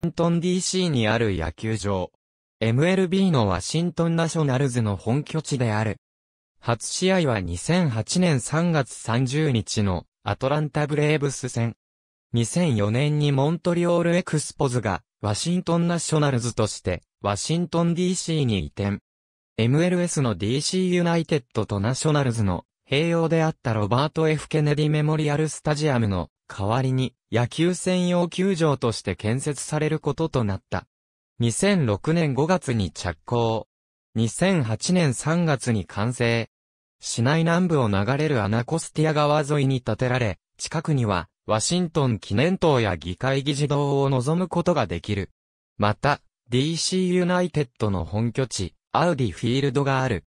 ワシントン DC にある野球場。MLB のワシントンナショナルズの本拠地である。初試合は2008年3月30日のアトランタブレーブス戦。2004年にモントリオールエクスポズがワシントンナショナルズとしてワシントン DC に移転。MLS の DC ユナイテッドとナショナルズの併用であったロバート F ケネディメモリアルスタジアムの代わりに野球専用球場として建設されることとなった。2006年5月に着工。2008年3月に完成。市内南部を流れるアナコスティア川沿いに建てられ、近くにはワシントン記念塔や議会議事堂を望むことができる。また、DC ユナイテッドの本拠地、アウディフィールドがある。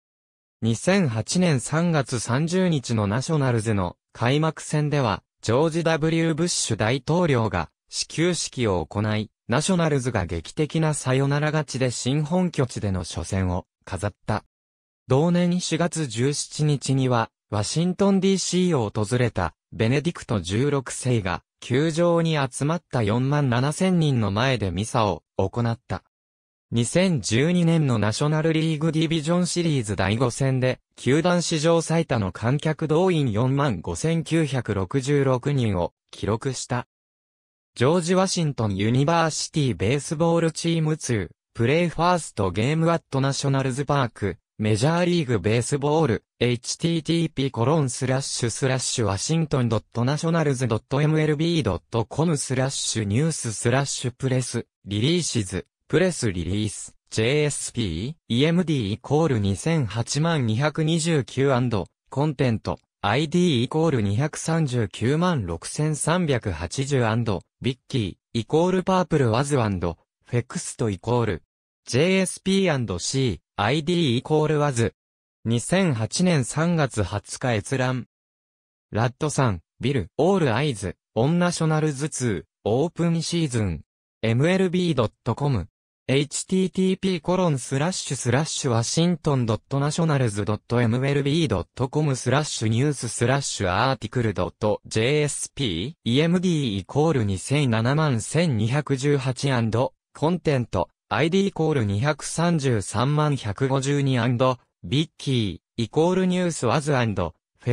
2008年3月30日のナショナルズの開幕戦では、ジョージ・ W・ ブッシュ大統領が始球式を行い、ナショナルズが劇的なサヨナラ勝ちで新本拠地での初戦を飾った。同年4月17日には、ワシントン DC を訪れたベネディクト16世が球場に集まった4万7千人の前でミサを行った。2012年のナショナルリーグディビジョンシリーズ第5戦で、球団史上最多の観客動員45,966人を記録した。ジョージ・ワシントン・ユニバーシティ・ベースボールチーム2、プレイファースト・ゲーム・アット・ナショナルズ・パーク、メジャーリーグ・ベースボール、http コロンスラッシュスラッシュワシントン .nationals.mlb.com スラッシュニューススラッシュプレス、リリーシズ、プレスリリース、JSP、EMD イコール2008 229& コンテント、ID イコール239万 6380& ビッキーイコールパープルワズフェクストイコール JSP&C ID イコールワズ2008年3月20日閲覧ラッドさん、ビル、オールアイズ、オンナショナルズ2、オープンシーズン、mlb.com http コロンスラッシュスラッシュワシントンドットナショナルズ MLB.com スラッシュニューススラッシュアーティクルド JSP EMD イコール2007万1218コンテント ID イコール233万152 b i c k y イコールニュースワズフェ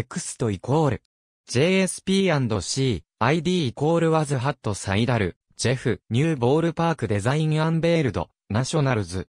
クストイコール JSP&C ID イコールワズハットサイダルジェフ、ニューボールパークデザインアンベールド、ナショナルズ。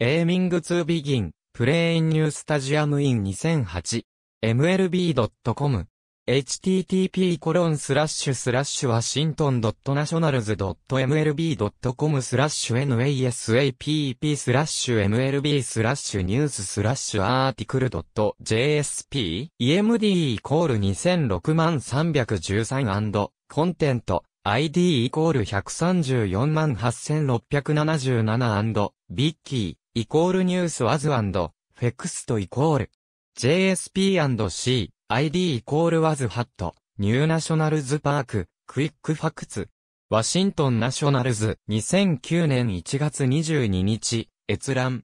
エーミングツービギン、プレインニュースタジアムイン2008、mlb.com、http コロンスラッシュスラッシュワシントンナショナルズ a l s m l b c o m スラッシュ nasapp スラッシュ mlb スラッシュニューススラッシュアーティクル .jsp emd イコール2006万313コンテント ID イコール134万 8677& ビッキーイコールニュースワズフェクストイコール JSP&C ID イコールワズハットニューナショナルズパーククイックファクツワシントンナショナルズ2009年1月22日閲覧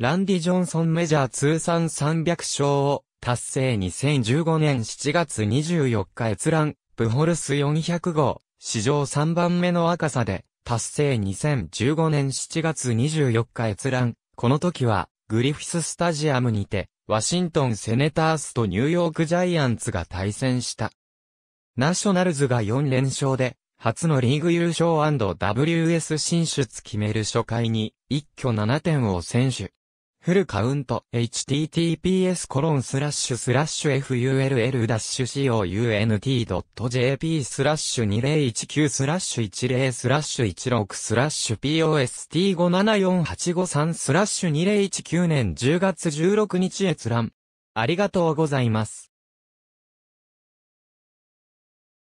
ランディ・ジョンソンメジャー通算300勝を達成2015年7月24日閲覧ブホルス400号史上3番目の赤さで、達成2015年7月24日閲覧。この時は、グリフィススタジアムにて、ワシントンセネタースとニューヨークジャイアンツが対戦した。ナショナルズが4連勝で、初のリーグ優勝 &WS 進出決める初回に、一挙7点を選手。フルカウント https コロンスラッシュスラッシュ f u l l c o u n t j p スラッシュ2019スラッシュ10スラッシュ16スラッシュ post574853 スラッシュ2019年10月16日閲覧。ありがとうございます。